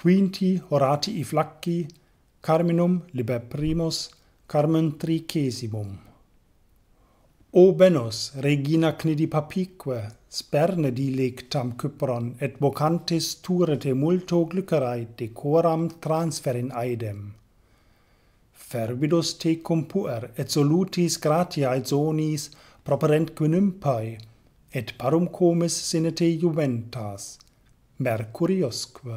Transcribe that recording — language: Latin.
quinti horatii flacci carminum liber primos carmen tricesimum o venus regina knidi papique sperne dilectam cypron et vocantes turete multo glycerae decoram transferin aedem fervidus te compuer puer et solutis gratia et zonis properent pai et parum comis sinete juventas mercuriosque